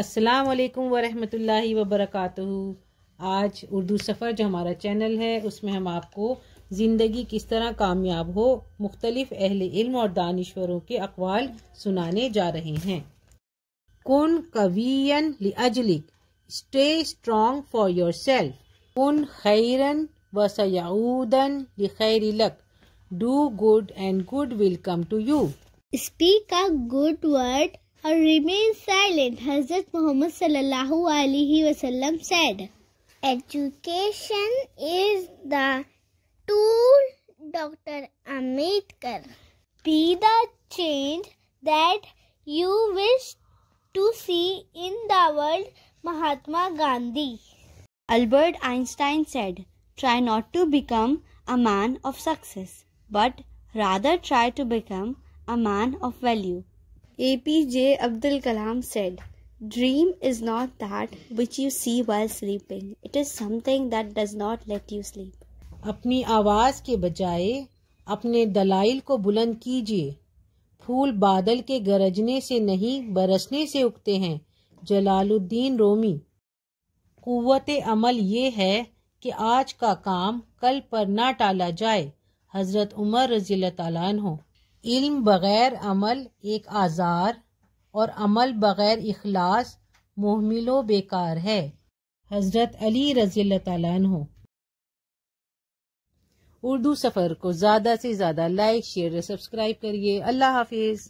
अस्सलाम वरहमतुल्लाहि वबरक आज उर्दू सफ़र जो हमारा चैनल है उसमें हम आपको ज़िंदगी किस तरह कामयाब हो मुख्तलिफ़ अहल इल्म और दानश्वरों के अकवाल सुनाने जा रहे हैं कौन कवीन अजलिक stay strong for yourself कौन खैरन व सयाउदन खैर लक do good and good will come to you speak a good word and remain silent, Hazrat Muhammad sallallahu alaihi wasallam said. Education is the tool, Dr. Ambedkar. Be the change that you wish to see in the world, Mahatma Gandhi. Albert Einstein said, Try not to become a man of success, but rather try to become a man of value. A P J Abdul Kalam said dream is not that which you see while sleeping it is something that does not let you sleep अपनी आवाज के बजाय अपने दलाइल को बुलंद कीजिए फूल बादल के गरजने से नहीं बरसने से उगते हैं जलालुद्दीन रोमी कुत अमल ये है कि आज का काम कल पर ना टाला जाए हजरत उमर रजील तला इल्म बग़ैर अमल एक आज़ार और अमल बग़ैर अखलास महमिलो बेकार है हज़रत अली रज़ी हो उर्दू सफ़र को ज़्यादा से ज़्यादा लाइक शेयर सब्सक्राइब करिए अल्लाह हाफिज़